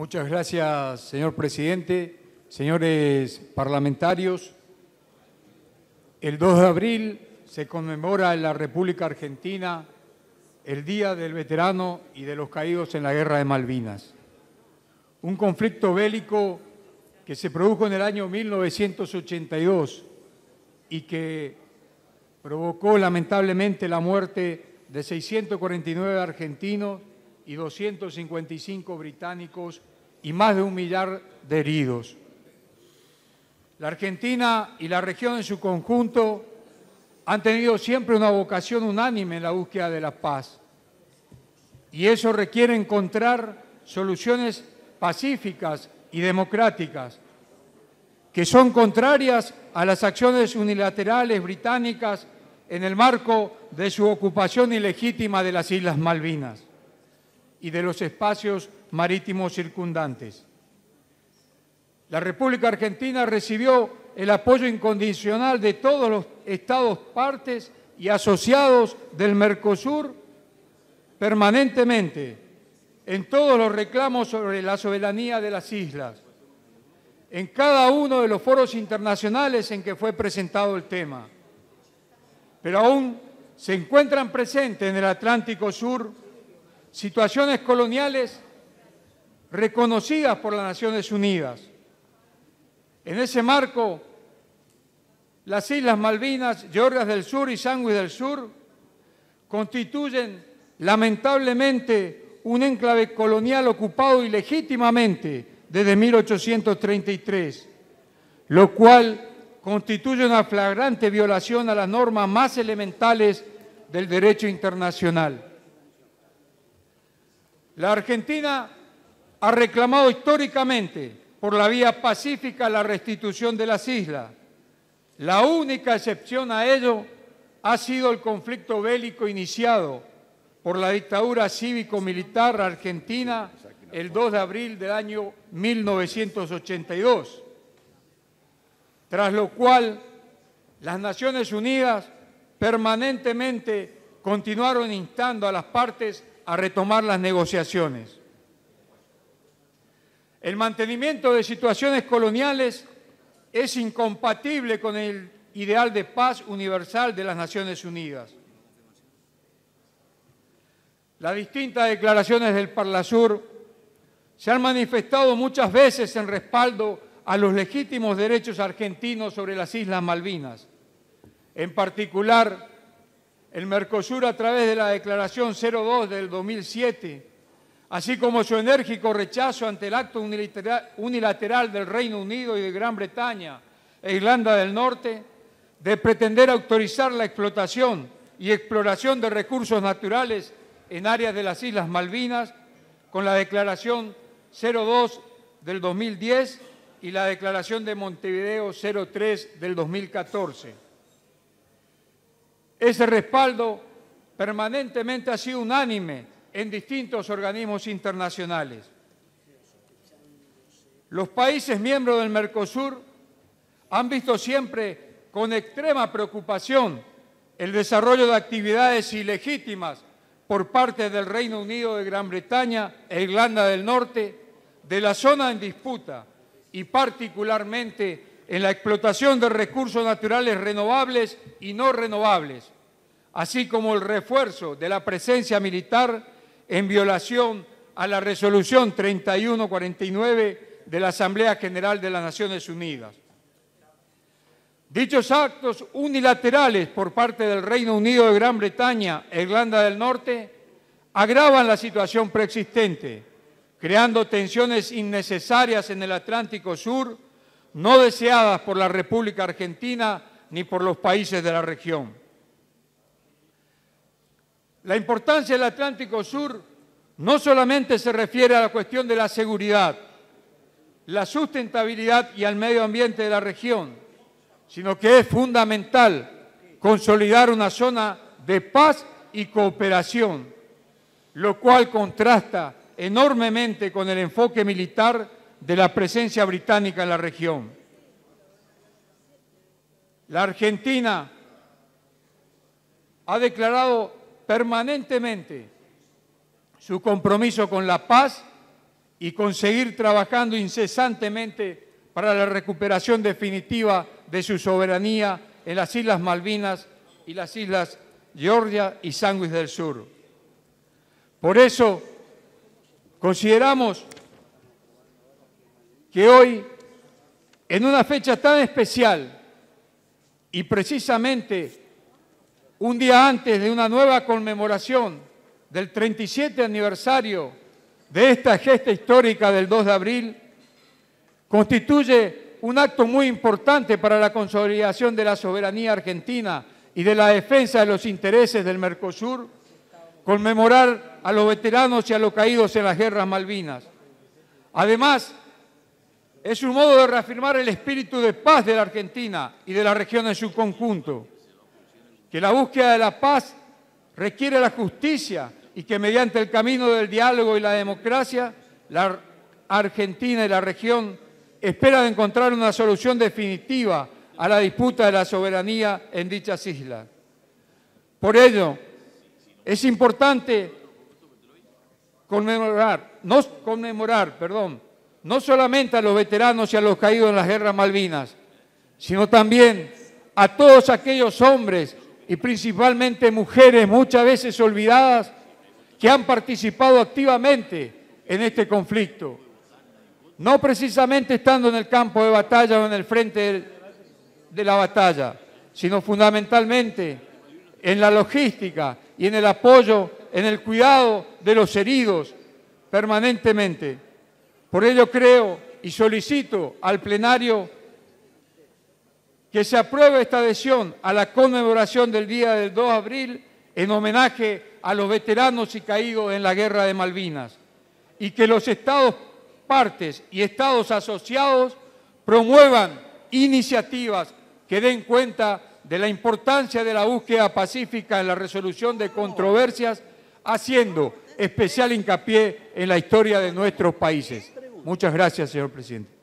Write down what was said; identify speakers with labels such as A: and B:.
A: Muchas gracias, señor presidente, señores parlamentarios. El 2 de abril se conmemora en la República Argentina el Día del Veterano y de los Caídos en la Guerra de Malvinas. Un conflicto bélico que se produjo en el año 1982 y que provocó lamentablemente la muerte de 649 argentinos y 255 británicos y más de un millar de heridos. La Argentina y la región en su conjunto han tenido siempre una vocación unánime en la búsqueda de la paz. Y eso requiere encontrar soluciones pacíficas y democráticas, que son contrarias a las acciones unilaterales británicas en el marco de su ocupación ilegítima de las Islas Malvinas y de los espacios marítimos circundantes. La República Argentina recibió el apoyo incondicional de todos los estados partes y asociados del Mercosur permanentemente en todos los reclamos sobre la soberanía de las islas, en cada uno de los foros internacionales en que fue presentado el tema. Pero aún se encuentran presentes en el Atlántico Sur situaciones coloniales reconocidas por las Naciones Unidas. En ese marco, las Islas Malvinas, Georgias del Sur y Sangui del Sur constituyen lamentablemente un enclave colonial ocupado ilegítimamente desde 1833, lo cual constituye una flagrante violación a las normas más elementales del derecho internacional. La Argentina ha reclamado históricamente por la vía pacífica la restitución de las islas. La única excepción a ello ha sido el conflicto bélico iniciado por la dictadura cívico-militar argentina el 2 de abril del año 1982, tras lo cual las Naciones Unidas permanentemente continuaron instando a las partes a retomar las negociaciones. El mantenimiento de situaciones coloniales es incompatible con el ideal de paz universal de las Naciones Unidas. Las distintas declaraciones del Parlasur se han manifestado muchas veces en respaldo a los legítimos derechos argentinos sobre las Islas Malvinas, en particular el Mercosur a través de la Declaración 02 del 2007, así como su enérgico rechazo ante el acto unilateral del Reino Unido y de Gran Bretaña e Irlanda del Norte de pretender autorizar la explotación y exploración de recursos naturales en áreas de las Islas Malvinas con la Declaración 02 del 2010 y la Declaración de Montevideo 03 del 2014 ese respaldo permanentemente ha sido unánime en distintos organismos internacionales. Los países miembros del Mercosur han visto siempre con extrema preocupación el desarrollo de actividades ilegítimas por parte del Reino Unido de Gran Bretaña e Irlanda del Norte de la zona en disputa y particularmente en la explotación de recursos naturales renovables y no renovables, así como el refuerzo de la presencia militar en violación a la resolución 3149 de la Asamblea General de las Naciones Unidas. Dichos actos unilaterales por parte del Reino Unido de Gran Bretaña e Irlanda del Norte agravan la situación preexistente, creando tensiones innecesarias en el Atlántico Sur, no deseadas por la República Argentina ni por los países de la región. La importancia del Atlántico Sur no solamente se refiere a la cuestión de la seguridad, la sustentabilidad y al medio ambiente de la región, sino que es fundamental consolidar una zona de paz y cooperación, lo cual contrasta enormemente con el enfoque militar de la presencia británica en la región. La Argentina ha declarado permanentemente su compromiso con la paz y con seguir trabajando incesantemente para la recuperación definitiva de su soberanía en las Islas Malvinas y las Islas Georgia y Luis del Sur. Por eso, consideramos que hoy, en una fecha tan especial y precisamente un día antes de una nueva conmemoración del 37 aniversario de esta gesta histórica del 2 de abril, constituye un acto muy importante para la consolidación de la soberanía argentina y de la defensa de los intereses del Mercosur, conmemorar a los veteranos y a los caídos en las guerras Malvinas. Además, es un modo de reafirmar el espíritu de paz de la Argentina y de la región en su conjunto, que la búsqueda de la paz requiere la justicia y que mediante el camino del diálogo y la democracia, la Argentina y la región esperan encontrar una solución definitiva a la disputa de la soberanía en dichas islas. Por ello, es importante conmemorar, no conmemorar, perdón, no solamente a los veteranos y a los caídos en las guerras Malvinas, sino también a todos aquellos hombres y principalmente mujeres muchas veces olvidadas que han participado activamente en este conflicto. No precisamente estando en el campo de batalla o en el frente de la batalla, sino fundamentalmente en la logística y en el apoyo, en el cuidado de los heridos permanentemente. Por ello creo y solicito al plenario que se apruebe esta adhesión a la conmemoración del día del 2 de abril en homenaje a los veteranos y caídos en la guerra de Malvinas y que los estados partes y estados asociados promuevan iniciativas que den cuenta de la importancia de la búsqueda pacífica en la resolución de controversias, haciendo especial hincapié en la historia de nuestros países. Muchas gracias, señor presidente.